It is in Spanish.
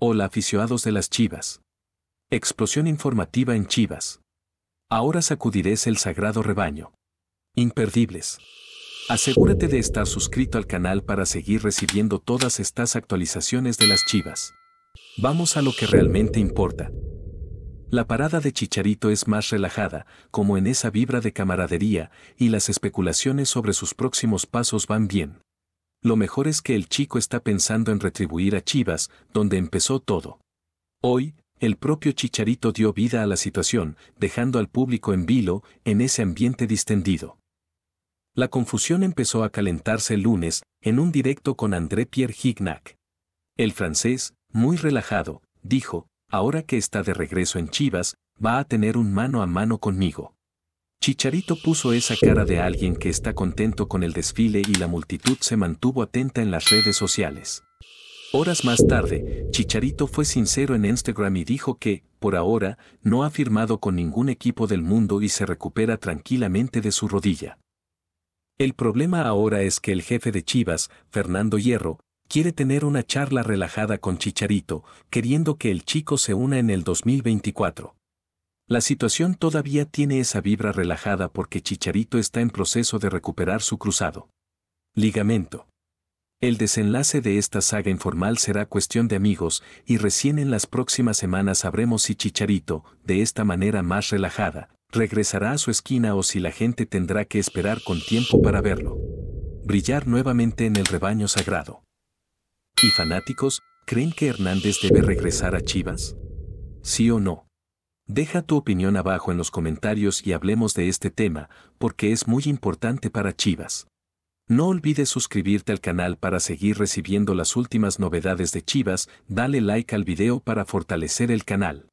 Hola aficionados de las Chivas. Explosión informativa en Chivas. Ahora sacudiréis el sagrado rebaño. Imperdibles. Asegúrate de estar suscrito al canal para seguir recibiendo todas estas actualizaciones de las Chivas. Vamos a lo que realmente importa. La parada de Chicharito es más relajada, como en esa vibra de camaradería, y las especulaciones sobre sus próximos pasos van bien. Lo mejor es que el chico está pensando en retribuir a Chivas, donde empezó todo. Hoy, el propio Chicharito dio vida a la situación, dejando al público en vilo, en ese ambiente distendido. La confusión empezó a calentarse el lunes, en un directo con André Pierre Hignac. El francés, muy relajado, dijo, ahora que está de regreso en Chivas, va a tener un mano a mano conmigo. Chicharito puso esa cara de alguien que está contento con el desfile y la multitud se mantuvo atenta en las redes sociales. Horas más tarde, Chicharito fue sincero en Instagram y dijo que, por ahora, no ha firmado con ningún equipo del mundo y se recupera tranquilamente de su rodilla. El problema ahora es que el jefe de Chivas, Fernando Hierro, quiere tener una charla relajada con Chicharito, queriendo que el chico se una en el 2024. La situación todavía tiene esa vibra relajada porque Chicharito está en proceso de recuperar su cruzado. Ligamento. El desenlace de esta saga informal será cuestión de amigos y recién en las próximas semanas sabremos si Chicharito, de esta manera más relajada, regresará a su esquina o si la gente tendrá que esperar con tiempo para verlo. Brillar nuevamente en el rebaño sagrado. ¿Y fanáticos, creen que Hernández debe regresar a Chivas? ¿Sí o no? Deja tu opinión abajo en los comentarios y hablemos de este tema, porque es muy importante para Chivas. No olvides suscribirte al canal para seguir recibiendo las últimas novedades de Chivas, dale like al video para fortalecer el canal.